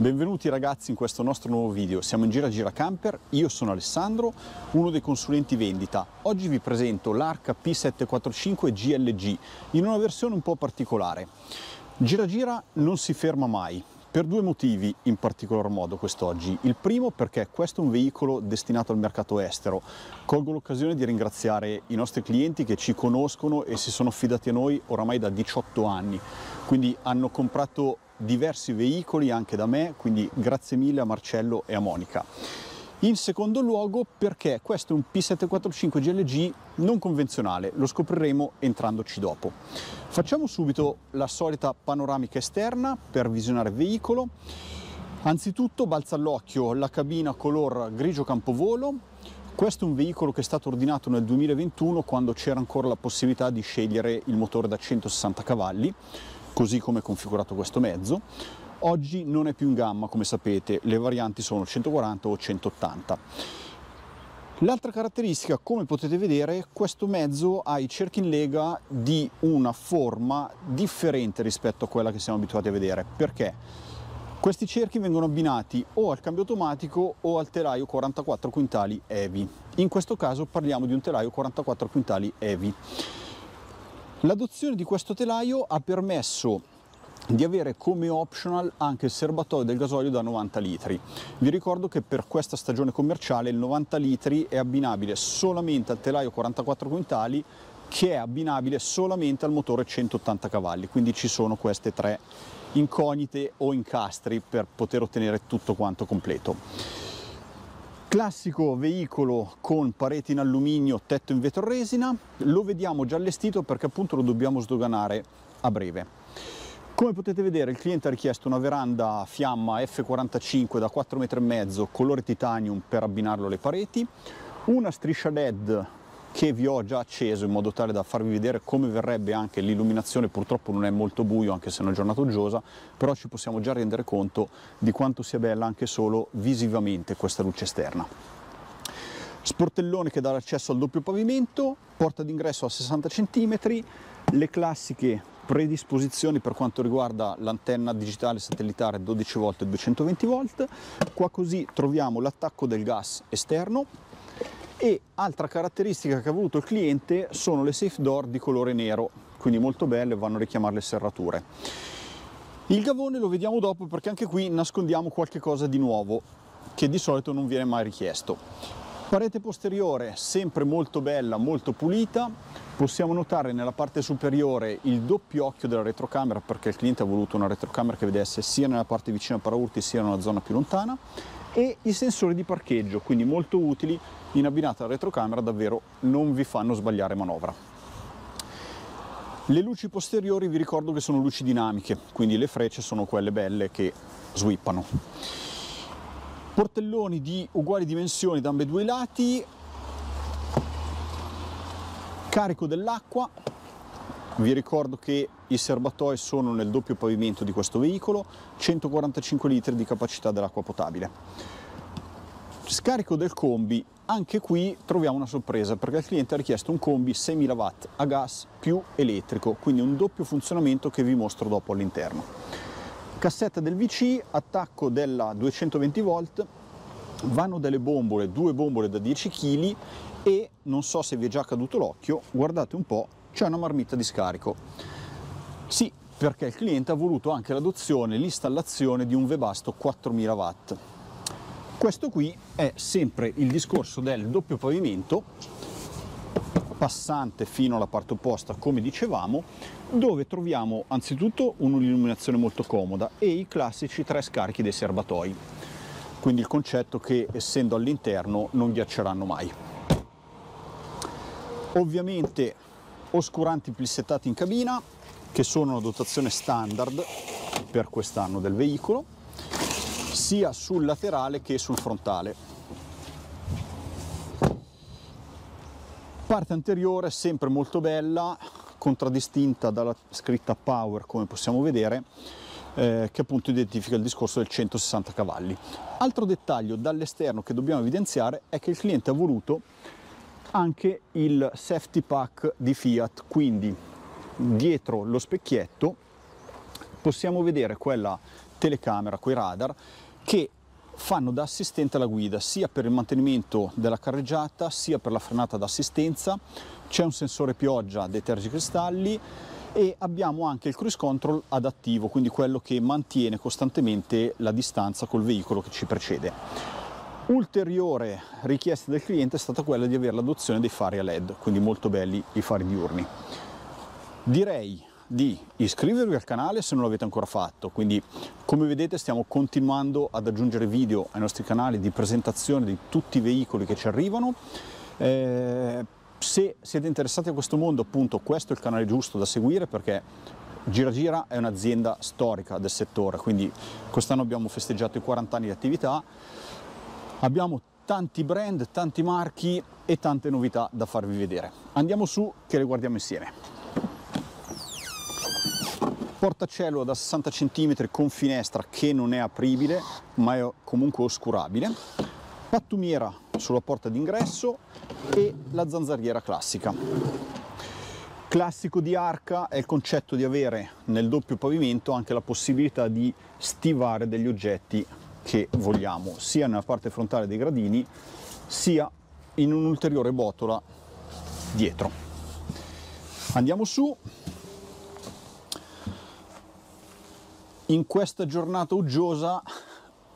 Benvenuti ragazzi in questo nostro nuovo video, siamo in Gira Gira Camper, io sono Alessandro, uno dei consulenti vendita. Oggi vi presento l'Arca P745 GLG in una versione un po' particolare. Gira Gira non si ferma mai, per due motivi in particolar modo quest'oggi. Il primo perché questo è un veicolo destinato al mercato estero. Colgo l'occasione di ringraziare i nostri clienti che ci conoscono e si sono affidati a noi oramai da 18 anni. Quindi hanno comprato diversi veicoli anche da me, quindi grazie mille a Marcello e a Monica. In secondo luogo perché questo è un P745 GLG non convenzionale, lo scopriremo entrandoci dopo. Facciamo subito la solita panoramica esterna per visionare il veicolo. Anzitutto balza all'occhio la cabina color grigio campovolo, questo è un veicolo che è stato ordinato nel 2021 quando c'era ancora la possibilità di scegliere il motore da 160 cavalli così come è configurato questo mezzo. Oggi non è più in gamma, come sapete, le varianti sono 140 o 180. L'altra caratteristica, come potete vedere, questo mezzo ha i cerchi in lega di una forma differente rispetto a quella che siamo abituati a vedere. Perché? Questi cerchi vengono abbinati o al cambio automatico o al telaio 44 quintali EVI. In questo caso parliamo di un telaio 44 quintali EVI. L'adozione di questo telaio ha permesso di avere come optional anche il serbatoio del gasolio da 90 litri. Vi ricordo che per questa stagione commerciale il 90 litri è abbinabile solamente al telaio 44 quintali che è abbinabile solamente al motore 180 cavalli, quindi ci sono queste tre incognite o incastri per poter ottenere tutto quanto completo. Classico veicolo con pareti in alluminio, tetto in vetro resina, lo vediamo già allestito perché appunto lo dobbiamo sdoganare a breve. Come potete vedere il cliente ha richiesto una veranda fiamma F45 da 4,5 m colore titanium per abbinarlo alle pareti, una striscia LED che vi ho già acceso in modo tale da farvi vedere come verrebbe anche l'illuminazione, purtroppo non è molto buio anche se è una giornata uggiosa, però ci possiamo già rendere conto di quanto sia bella anche solo visivamente questa luce esterna. Sportellone che dà l'accesso al doppio pavimento, porta d'ingresso a 60 cm, le classiche predisposizioni per quanto riguarda l'antenna digitale satellitare 12 v e 220 v qua così troviamo l'attacco del gas esterno e altra caratteristica che ha voluto il cliente sono le safe door di colore nero, quindi molto belle, vanno a richiamare le serrature. Il gavone lo vediamo dopo perché anche qui nascondiamo qualche cosa di nuovo che di solito non viene mai richiesto. Parete posteriore sempre molto bella, molto pulita, possiamo notare nella parte superiore il doppio occhio della retrocamera perché il cliente ha voluto una retrocamera che vedesse sia nella parte vicina a paraurti sia nella zona più lontana e i sensori di parcheggio, quindi molto utili in abbinata alla retrocamera, davvero non vi fanno sbagliare manovra. Le luci posteriori vi ricordo che sono luci dinamiche, quindi le frecce sono quelle belle che swippano. Portelloni di uguali dimensioni da ambedue i lati, carico dell'acqua, vi ricordo che i serbatoi sono nel doppio pavimento di questo veicolo, 145 litri di capacità dell'acqua potabile. Scarico del combi, anche qui troviamo una sorpresa perché il cliente ha richiesto un combi 6000 watt a gas più elettrico, quindi un doppio funzionamento che vi mostro dopo all'interno. Cassetta del VC, attacco della 220 volt, vanno delle bombole, due bombole da 10 kg e non so se vi è già caduto l'occhio, guardate un po', c'è una marmitta di scarico perché il cliente ha voluto anche l'adozione e l'installazione di un Webasto 4000 watt. Questo qui è sempre il discorso del doppio pavimento passante fino alla parte opposta come dicevamo dove troviamo anzitutto un'illuminazione molto comoda e i classici tre scarichi dei serbatoi quindi il concetto che essendo all'interno non ghiacceranno mai ovviamente oscuranti plissettati in cabina che sono una dotazione standard per quest'anno del veicolo, sia sul laterale che sul frontale. Parte anteriore sempre molto bella, contraddistinta dalla scritta Power come possiamo vedere, eh, che appunto identifica il discorso del 160 cavalli. Altro dettaglio dall'esterno che dobbiamo evidenziare è che il cliente ha voluto anche il safety pack di Fiat, quindi dietro lo specchietto possiamo vedere quella telecamera, quei radar, che fanno da assistente alla guida sia per il mantenimento della carreggiata sia per la frenata d'assistenza, c'è un sensore pioggia dei tergicristalli e abbiamo anche il cruise control adattivo, quindi quello che mantiene costantemente la distanza col veicolo che ci precede. Ulteriore richiesta del cliente è stata quella di avere l'adozione dei fari a LED, quindi molto belli i fari diurni direi di iscrivervi al canale se non l'avete ancora fatto quindi come vedete stiamo continuando ad aggiungere video ai nostri canali di presentazione di tutti i veicoli che ci arrivano eh, se siete interessati a questo mondo appunto questo è il canale giusto da seguire perché Gira Gira è un'azienda storica del settore quindi quest'anno abbiamo festeggiato i 40 anni di attività abbiamo tanti brand tanti marchi e tante novità da farvi vedere andiamo su che le guardiamo insieme portacello da 60 cm con finestra che non è apribile ma è comunque oscurabile, pattumiera sulla porta d'ingresso e la zanzariera classica. Classico di arca è il concetto di avere nel doppio pavimento anche la possibilità di stivare degli oggetti che vogliamo, sia nella parte frontale dei gradini, sia in un'ulteriore botola dietro. Andiamo su, In questa giornata uggiosa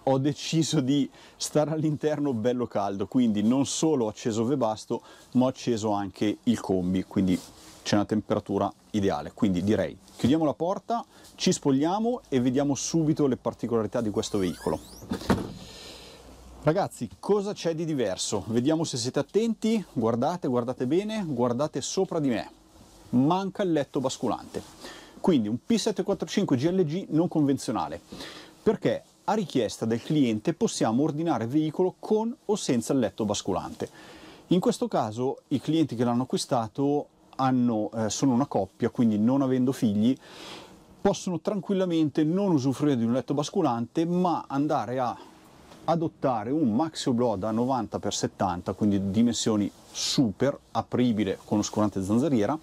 ho deciso di stare all'interno bello caldo, quindi non solo ho acceso Vebasto, ma ho acceso anche il combi, quindi c'è una temperatura ideale. Quindi direi chiudiamo la porta, ci spogliamo e vediamo subito le particolarità di questo veicolo. Ragazzi, cosa c'è di diverso? Vediamo se siete attenti, guardate, guardate bene, guardate sopra di me. Manca il letto basculante quindi un P745 GLG non convenzionale, perché a richiesta del cliente possiamo ordinare veicolo con o senza il letto basculante. In questo caso i clienti che l'hanno acquistato hanno, eh, sono una coppia, quindi non avendo figli, possono tranquillamente non usufruire di un letto basculante, ma andare a adottare un Maxio Blow da 90x70, quindi dimensioni super, apribile con oscurante zanzariera,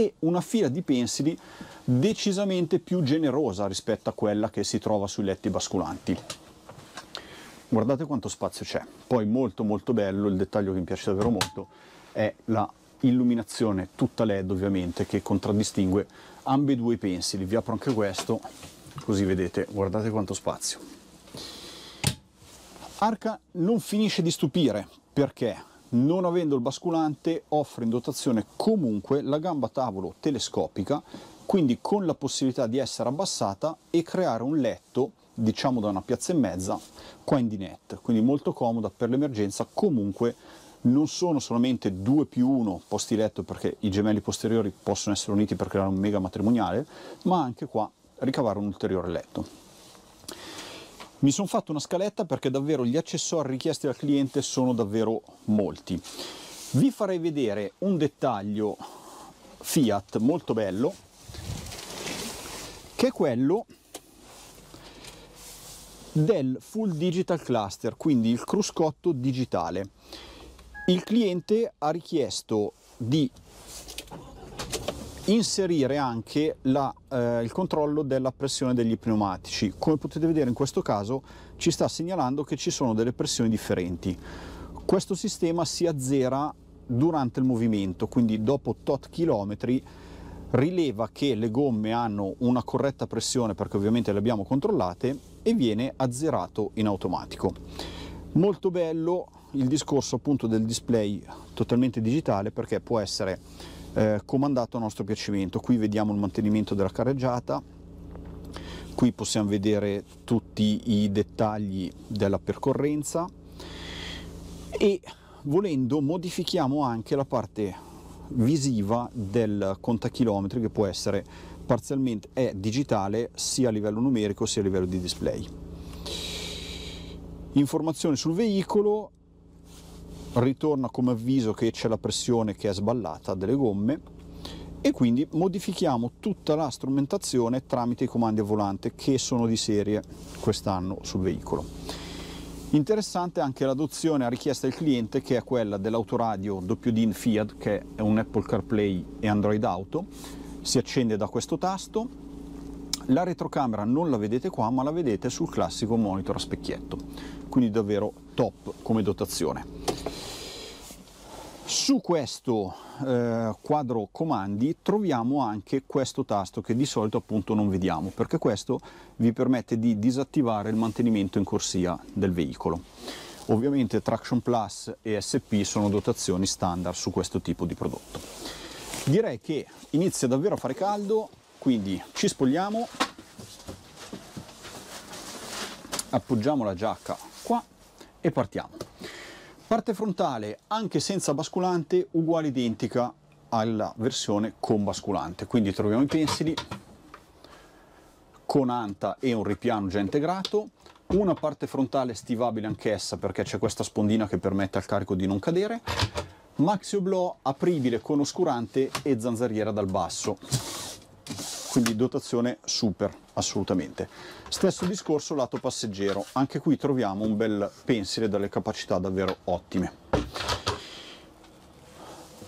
e una fila di pensili decisamente più generosa rispetto a quella che si trova sui letti basculanti. Guardate quanto spazio c'è. Poi molto molto bello, il dettaglio che mi piace davvero molto, è la illuminazione tutta LED ovviamente che contraddistingue ambedue i pensili. Vi apro anche questo, così vedete, guardate quanto spazio. Arca non finisce di stupire perché non avendo il basculante offre in dotazione comunque la gamba tavolo telescopica quindi con la possibilità di essere abbassata e creare un letto diciamo da una piazza e mezza qua in dinette quindi molto comoda per l'emergenza comunque non sono solamente 2 più 1 posti letto perché i gemelli posteriori possono essere uniti per creare un mega matrimoniale ma anche qua ricavare un ulteriore letto mi sono fatto una scaletta perché davvero gli accessori richiesti dal cliente sono davvero molti. Vi farei vedere un dettaglio Fiat molto bello, che è quello del full digital cluster, quindi il cruscotto digitale. Il cliente ha richiesto di inserire anche la, eh, il controllo della pressione degli pneumatici. Come potete vedere in questo caso ci sta segnalando che ci sono delle pressioni differenti. Questo sistema si azzera durante il movimento, quindi dopo tot chilometri rileva che le gomme hanno una corretta pressione perché ovviamente le abbiamo controllate e viene azzerato in automatico. Molto bello il discorso appunto del display totalmente digitale perché può essere eh, comandato a nostro piacimento. Qui vediamo il mantenimento della carreggiata, qui possiamo vedere tutti i dettagli della percorrenza e volendo modifichiamo anche la parte visiva del contachilometri che può essere parzialmente è digitale sia a livello numerico sia a livello di display. Informazioni sul veicolo, ritorna come avviso che c'è la pressione che è sballata delle gomme e quindi modifichiamo tutta la strumentazione tramite i comandi a volante che sono di serie quest'anno sul veicolo. Interessante anche l'adozione a richiesta del cliente che è quella dell'autoradio doppio DIN Fiat che è un Apple CarPlay e Android Auto, si accende da questo tasto, la retrocamera non la vedete qua ma la vedete sul classico monitor a specchietto, quindi davvero top come dotazione. Su questo eh, quadro comandi troviamo anche questo tasto che di solito appunto non vediamo perché questo vi permette di disattivare il mantenimento in corsia del veicolo. Ovviamente Traction Plus e SP sono dotazioni standard su questo tipo di prodotto. Direi che inizia davvero a fare caldo, quindi ci spogliamo, appoggiamo la giacca qua e partiamo. Parte frontale anche senza basculante uguale identica alla versione con basculante, quindi troviamo i pensili con anta e un ripiano già integrato, una parte frontale stivabile anch'essa perché c'è questa spondina che permette al carico di non cadere, maxi oblò apribile con oscurante e zanzariera dal basso quindi dotazione super assolutamente stesso discorso lato passeggero anche qui troviamo un bel pensile dalle capacità davvero ottime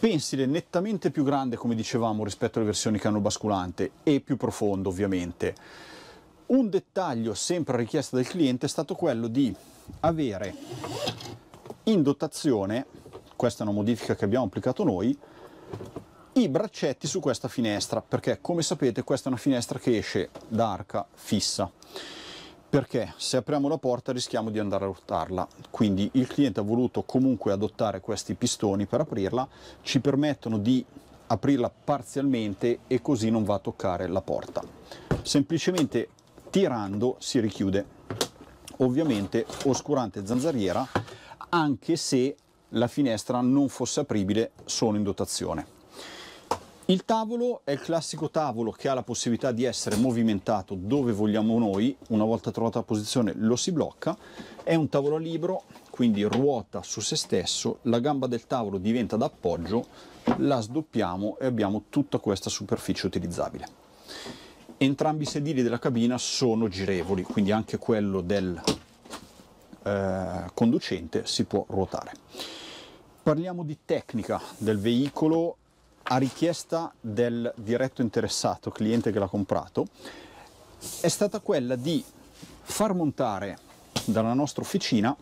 pensile nettamente più grande come dicevamo rispetto alle versioni che hanno basculante e più profondo ovviamente un dettaglio sempre a richiesta del cliente è stato quello di avere in dotazione questa è una modifica che abbiamo applicato noi i braccetti su questa finestra perché come sapete questa è una finestra che esce da arca fissa perché se apriamo la porta rischiamo di andare a urtarla quindi il cliente ha voluto comunque adottare questi pistoni per aprirla ci permettono di aprirla parzialmente e così non va a toccare la porta semplicemente tirando si richiude ovviamente oscurante zanzariera anche se la finestra non fosse apribile sono in dotazione il tavolo è il classico tavolo che ha la possibilità di essere movimentato dove vogliamo noi, una volta trovata la posizione lo si blocca, è un tavolo a libro, quindi ruota su se stesso, la gamba del tavolo diventa d'appoggio, la sdoppiamo e abbiamo tutta questa superficie utilizzabile. Entrambi i sedili della cabina sono girevoli, quindi anche quello del eh, conducente si può ruotare. Parliamo di tecnica del veicolo a richiesta del diretto interessato, cliente che l'ha comprato, è stata quella di far montare dalla nostra officina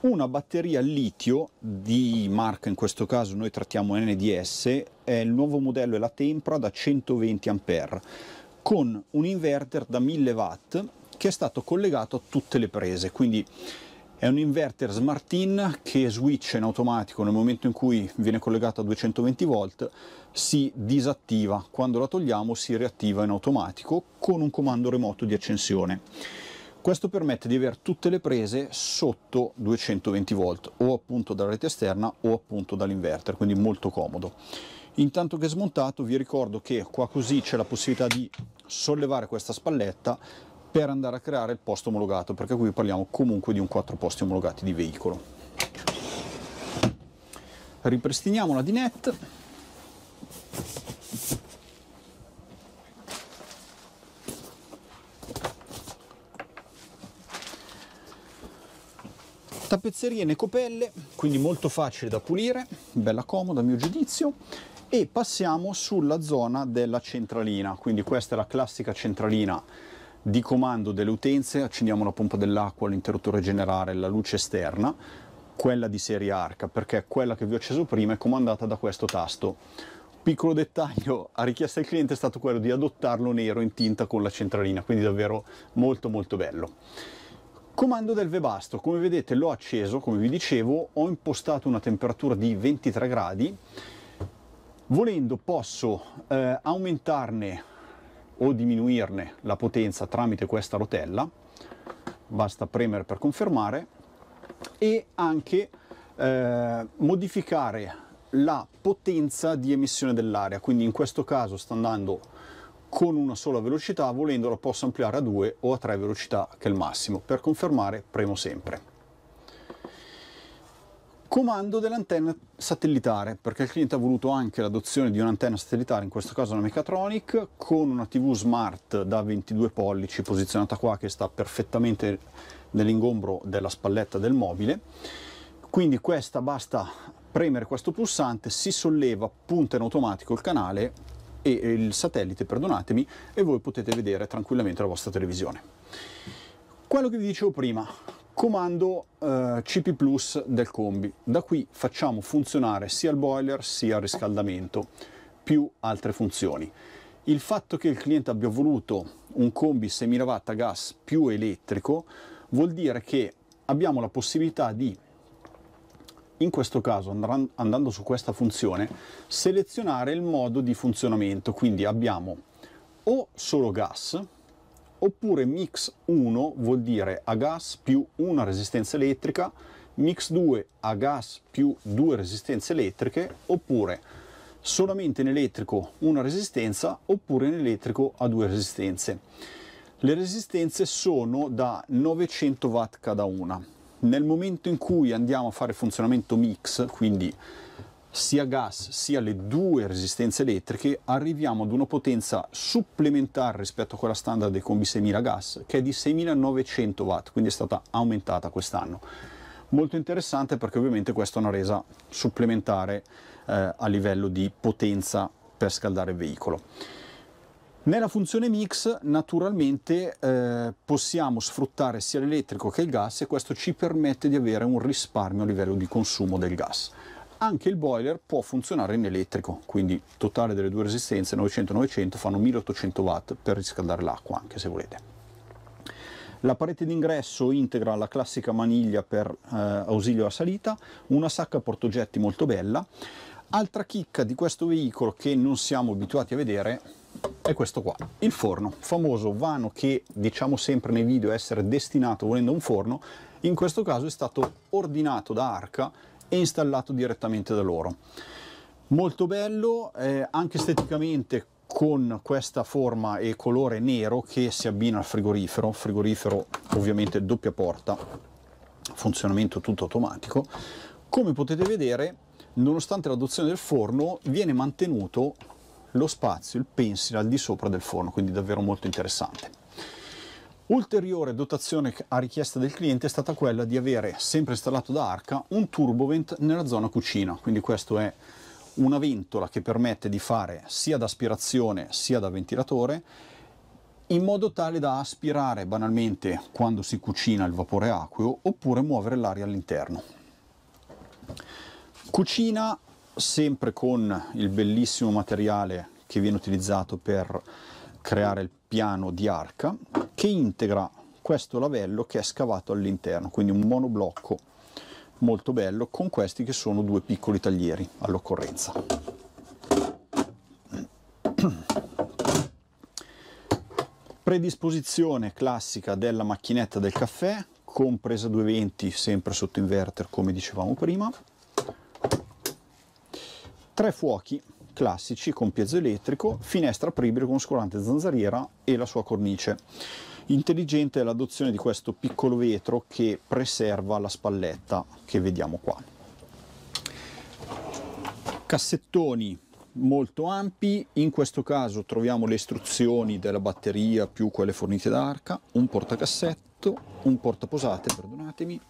una batteria litio di marca, in questo caso noi trattiamo NDS, è il nuovo modello è la Tempra da 120 A, con un inverter da 1000 W che è stato collegato a tutte le prese, quindi è un inverter Smartin che switch in automatico nel momento in cui viene collegato a 220 volt, si disattiva, quando la togliamo si riattiva in automatico con un comando remoto di accensione. Questo permette di avere tutte le prese sotto 220 volt, o appunto dalla rete esterna o appunto dall'inverter, quindi molto comodo. Intanto che è smontato vi ricordo che qua così c'è la possibilità di sollevare questa spalletta, per andare a creare il posto omologato, perché qui parliamo comunque di un 4 posti omologati di veicolo. Ripristiniamo la dinette. tappezzerie in copelle quindi molto facile da pulire, bella comoda a mio giudizio. E passiamo sulla zona della centralina, quindi questa è la classica centralina di comando delle utenze accendiamo la pompa dell'acqua, l'interruttore generale, la luce esterna, quella di serie arca perché quella che vi ho acceso prima è comandata da questo tasto. Piccolo dettaglio a richiesta del cliente è stato quello di adottarlo nero in tinta con la centralina, quindi davvero molto molto bello. Comando del Webasto, come vedete l'ho acceso, come vi dicevo, ho impostato una temperatura di 23 gradi, volendo posso eh, aumentarne o diminuirne la potenza tramite questa rotella, basta premere per confermare, e anche eh, modificare la potenza di emissione dell'aria, quindi in questo caso sta andando con una sola velocità, volendo posso ampliare a due o a tre velocità che è il massimo. Per confermare premo sempre comando dell'antenna satellitare, perché il cliente ha voluto anche l'adozione di un'antenna satellitare, in questo caso una Mechatronic, con una TV smart da 22 pollici posizionata qua che sta perfettamente nell'ingombro della spalletta del mobile. Quindi questa basta premere questo pulsante, si solleva, punta in automatico il canale e il satellite, perdonatemi, e voi potete vedere tranquillamente la vostra televisione. Quello che vi dicevo prima, comando eh, CP Plus del combi. Da qui facciamo funzionare sia il boiler sia il riscaldamento, più altre funzioni. Il fatto che il cliente abbia voluto un combi 6000 watt a gas più elettrico vuol dire che abbiamo la possibilità di in questo caso andando su questa funzione selezionare il modo di funzionamento quindi abbiamo o solo gas oppure mix 1 vuol dire a gas più una resistenza elettrica, mix 2 a gas più due resistenze elettriche, oppure solamente in elettrico una resistenza, oppure in elettrico a due resistenze. Le resistenze sono da 900 watt cada una. Nel momento in cui andiamo a fare funzionamento mix, quindi sia gas sia le due resistenze elettriche arriviamo ad una potenza supplementare rispetto a quella standard dei combi 6000 gas che è di 6900 watt quindi è stata aumentata quest'anno molto interessante perché ovviamente questa è una resa supplementare eh, a livello di potenza per scaldare il veicolo nella funzione mix naturalmente eh, possiamo sfruttare sia l'elettrico che il gas e questo ci permette di avere un risparmio a livello di consumo del gas anche il boiler può funzionare in elettrico, quindi totale delle due resistenze 900-900 fanno 1800 watt per riscaldare l'acqua anche se volete. La parete d'ingresso integra la classica maniglia per eh, ausilio a salita, una sacca portogetti molto bella. Altra chicca di questo veicolo che non siamo abituati a vedere è questo qua, il forno, famoso vano che diciamo sempre nei video essere destinato volendo un forno, in questo caso è stato ordinato da Arca e installato direttamente da loro. Molto bello, eh, anche esteticamente con questa forma e colore nero che si abbina al frigorifero, frigorifero ovviamente doppia porta, funzionamento tutto automatico. Come potete vedere, nonostante l'adozione del forno, viene mantenuto lo spazio, il pensile al di sopra del forno, quindi davvero molto interessante. Ulteriore dotazione a richiesta del cliente è stata quella di avere, sempre installato da Arca, un turbovent nella zona cucina, quindi questo è una ventola che permette di fare sia da aspirazione sia da ventilatore in modo tale da aspirare banalmente quando si cucina il vapore acqueo oppure muovere l'aria all'interno. Cucina sempre con il bellissimo materiale che viene utilizzato per creare il piano di arca che integra questo lavello che è scavato all'interno, quindi un monoblocco molto bello con questi che sono due piccoli taglieri all'occorrenza. Predisposizione classica della macchinetta del caffè con presa 220 sempre sotto inverter come dicevamo prima. Tre fuochi classici con piezo elettrico, finestra apribile con scolante zanzariera e la sua cornice. Intelligente è l'adozione di questo piccolo vetro che preserva la spalletta che vediamo qua. Cassettoni molto ampi, in questo caso troviamo le istruzioni della batteria più quelle fornite da Arca, un portacassetto, un portaposate, perdonatemi,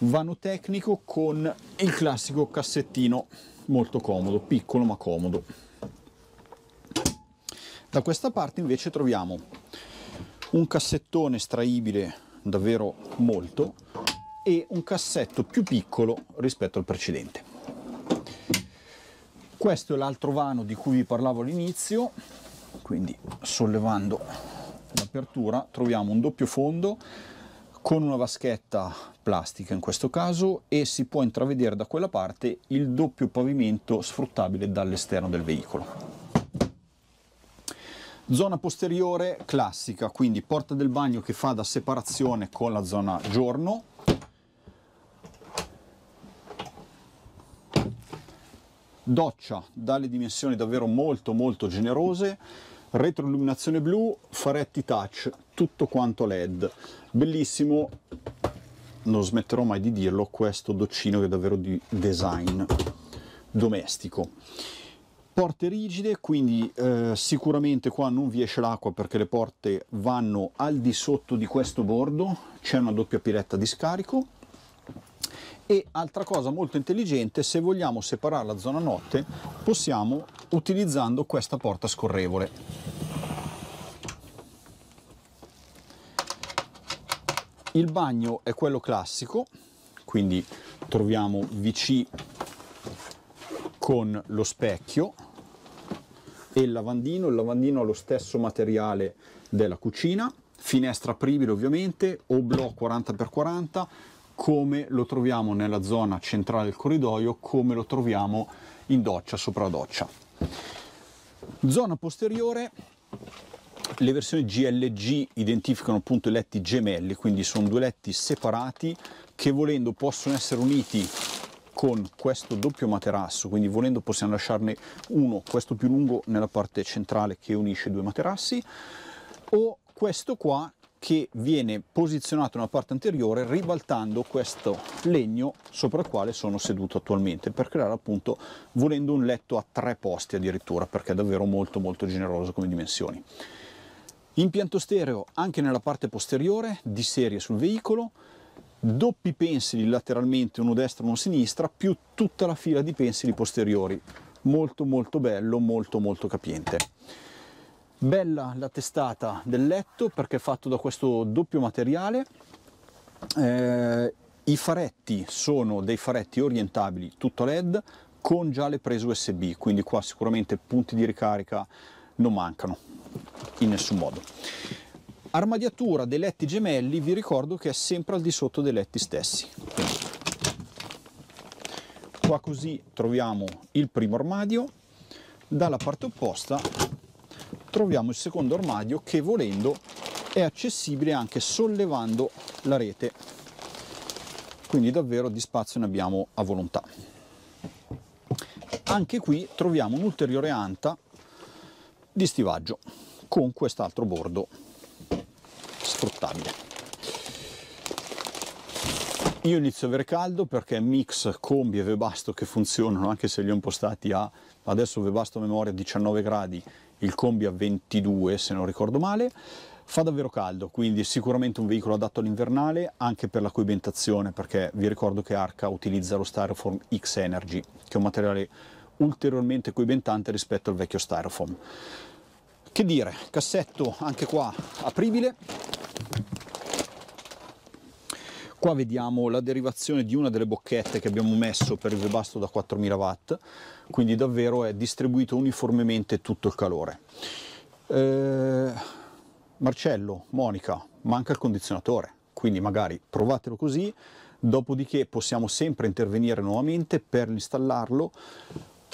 vano tecnico con il classico cassettino molto comodo, piccolo ma comodo. Da questa parte invece troviamo un cassettone estraibile davvero molto e un cassetto più piccolo rispetto al precedente. Questo è l'altro vano di cui vi parlavo all'inizio, quindi sollevando l'apertura troviamo un doppio fondo con una vaschetta plastica in questo caso e si può intravedere da quella parte il doppio pavimento sfruttabile dall'esterno del veicolo. Zona posteriore classica, quindi porta del bagno che fa da separazione con la zona giorno. Doccia dalle dimensioni davvero molto molto generose retroilluminazione blu, faretti touch, tutto quanto LED. Bellissimo, non smetterò mai di dirlo, questo doccino che è davvero di design domestico. Porte rigide, quindi eh, sicuramente qua non vi esce l'acqua perché le porte vanno al di sotto di questo bordo, c'è una doppia piletta di scarico e altra cosa molto intelligente se vogliamo separare la zona notte possiamo utilizzando questa porta scorrevole il bagno è quello classico quindi troviamo VC con lo specchio e il lavandino il lavandino ha lo stesso materiale della cucina finestra apribile ovviamente oblò 40x40 come lo troviamo nella zona centrale del corridoio, come lo troviamo in doccia, sopra doccia. Zona posteriore, le versioni GLG identificano appunto i letti gemelli, quindi sono due letti separati che volendo possono essere uniti con questo doppio materasso, quindi volendo possiamo lasciarne uno, questo più lungo nella parte centrale che unisce i due materassi, o questo qua che viene posizionato nella parte anteriore ribaltando questo legno sopra il quale sono seduto attualmente per creare appunto volendo un letto a tre posti addirittura perché è davvero molto molto generoso come dimensioni. Impianto stereo anche nella parte posteriore di serie sul veicolo, doppi pensili lateralmente uno destra e uno sinistra più tutta la fila di pensili posteriori, molto molto bello, molto molto capiente. Bella la testata del letto perché è fatto da questo doppio materiale. Eh, I faretti sono dei faretti orientabili tutto LED con già le prese USB, quindi qua sicuramente punti di ricarica non mancano in nessun modo. Armadiatura dei letti gemelli vi ricordo che è sempre al di sotto dei letti stessi. Qua così troviamo il primo armadio, dalla parte opposta troviamo il secondo armadio che volendo è accessibile anche sollevando la rete quindi davvero di spazio ne abbiamo a volontà anche qui troviamo un'ulteriore anta di stivaggio con quest'altro bordo sfruttabile io inizio a avere caldo perché mix combi e vebasto che funzionano anche se li ho impostati a adesso vebasto a memoria 19 gradi il combi a 22 se non ricordo male, fa davvero caldo, quindi è sicuramente un veicolo adatto all'invernale anche per la coibentazione, perché vi ricordo che Arca utilizza lo Styrofoam X Energy, che è un materiale ulteriormente coibentante rispetto al vecchio Styrofoam. Che dire, cassetto anche qua apribile. Qua vediamo la derivazione di una delle bocchette che abbiamo messo per il webasto da 4000 watt quindi davvero è distribuito uniformemente tutto il calore. Eh, Marcello, Monica, manca il condizionatore, quindi magari provatelo così, dopodiché possiamo sempre intervenire nuovamente per installarlo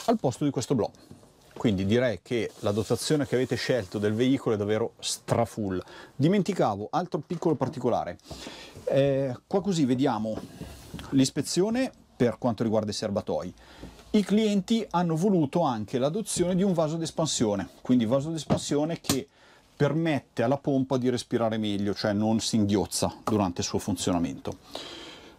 al posto di questo blocco. Quindi direi che la dotazione che avete scelto del veicolo è davvero strafull. Dimenticavo, altro piccolo particolare, eh, qua così vediamo l'ispezione per quanto riguarda i serbatoi i clienti hanno voluto anche l'adozione di un vaso d'espansione, quindi vaso d'espansione che permette alla pompa di respirare meglio, cioè non si inghiozza durante il suo funzionamento.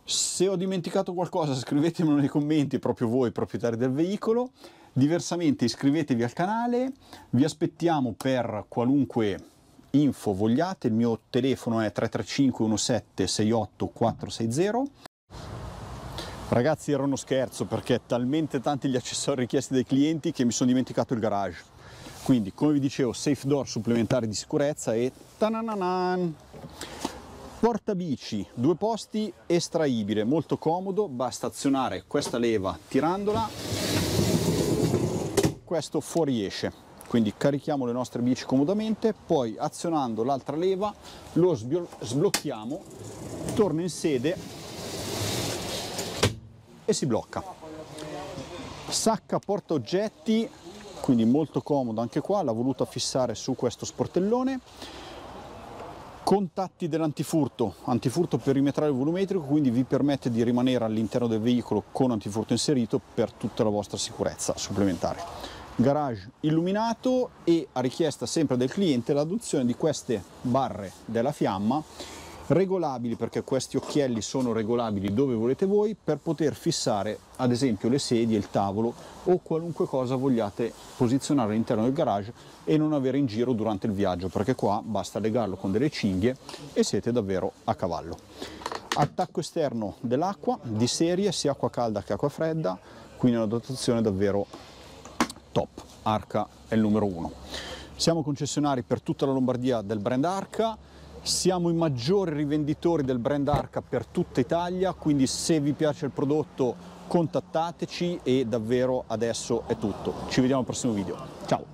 Se ho dimenticato qualcosa scrivetemelo nei commenti, proprio voi proprietari del veicolo. Diversamente iscrivetevi al canale, vi aspettiamo per qualunque info vogliate, il mio telefono è 335 17 68 460 Ragazzi era uno scherzo perché talmente tanti gli accessori richiesti dai clienti che mi sono dimenticato il garage. Quindi come vi dicevo safe door supplementare di sicurezza e tanananan portabici, due posti estraibile, molto comodo, basta azionare questa leva tirandola, questo fuoriesce. Quindi carichiamo le nostre bici comodamente, poi azionando l'altra leva lo sblocchiamo, torna in sede e si blocca. Sacca porta oggetti, quindi molto comodo anche qua, l'ha voluta fissare su questo sportellone. Contatti dell'antifurto, antifurto perimetrale volumetrico, quindi vi permette di rimanere all'interno del veicolo con antifurto inserito per tutta la vostra sicurezza supplementare garage illuminato e a richiesta sempre del cliente l'adozione di queste barre della fiamma regolabili perché questi occhielli sono regolabili dove volete voi per poter fissare ad esempio le sedie, il tavolo o qualunque cosa vogliate posizionare all'interno del garage e non avere in giro durante il viaggio perché qua basta legarlo con delle cinghie e siete davvero a cavallo. Attacco esterno dell'acqua di serie sia acqua calda che acqua fredda quindi una dotazione davvero top. Arca è il numero uno. Siamo concessionari per tutta la Lombardia del brand Arca siamo i maggiori rivenditori del brand Arca per tutta Italia, quindi se vi piace il prodotto contattateci e davvero adesso è tutto. Ci vediamo al prossimo video. Ciao!